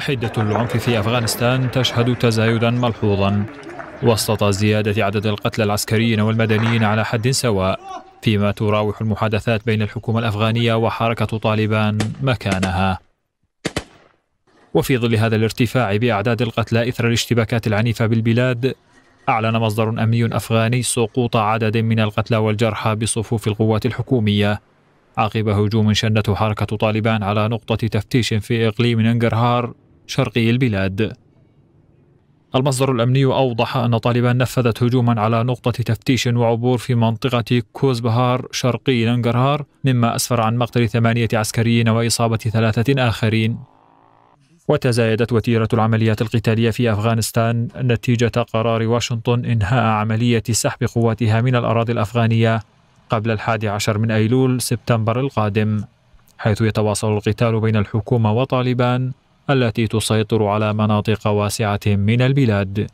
حدة العنف في أفغانستان تشهد تزايدا ملحوظا وسط زيادة عدد القتلى العسكريين والمدنيين على حد سواء فيما تراوح المحادثات بين الحكومة الأفغانية وحركة طالبان مكانها وفي ظل هذا الارتفاع بأعداد القتلى إثر الاشتباكات العنيفة بالبلاد أعلن مصدر أمني أفغاني سقوط عدد من القتلى والجرحى بصفوف القوات الحكومية عقب هجوم شنته حركة طالبان على نقطة تفتيش في إقليم ننجرهار شرقي البلاد المصدر الأمني أوضح أن طالبان نفذت هجوما على نقطة تفتيش وعبور في منطقة كوزبهار شرقي ننجرهار مما أسفر عن مقتل ثمانية عسكريين وإصابة ثلاثة آخرين وتزايدت وتيرة العمليات القتالية في أفغانستان نتيجة قرار واشنطن إنهاء عملية سحب قواتها من الأراضي الأفغانية قبل الحادي عشر من أيلول سبتمبر القادم حيث يتواصل القتال بين الحكومة وطالبان التي تسيطر على مناطق واسعة من البلاد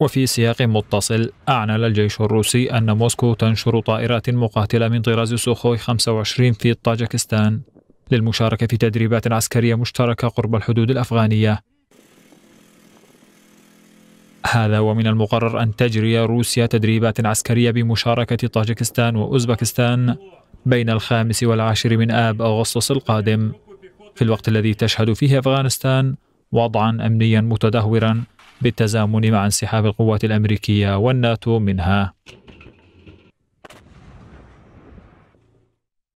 وفي سياق متصل أعلن الجيش الروسي أن موسكو تنشر طائرات مقاتلة من طراز سوخوي 25 في طاجكستان للمشاركة في تدريبات عسكرية مشتركة قرب الحدود الأفغانية هذا ومن المقرر أن تجري روسيا تدريبات عسكرية بمشاركة طاجكستان وأوزبكستان بين الخامس والعاشر من آب أغسطس القادم في الوقت الذي تشهد فيه أفغانستان وضعا أمنيا متدهورا بالتزامن مع انسحاب القوات الأمريكية والناتو منها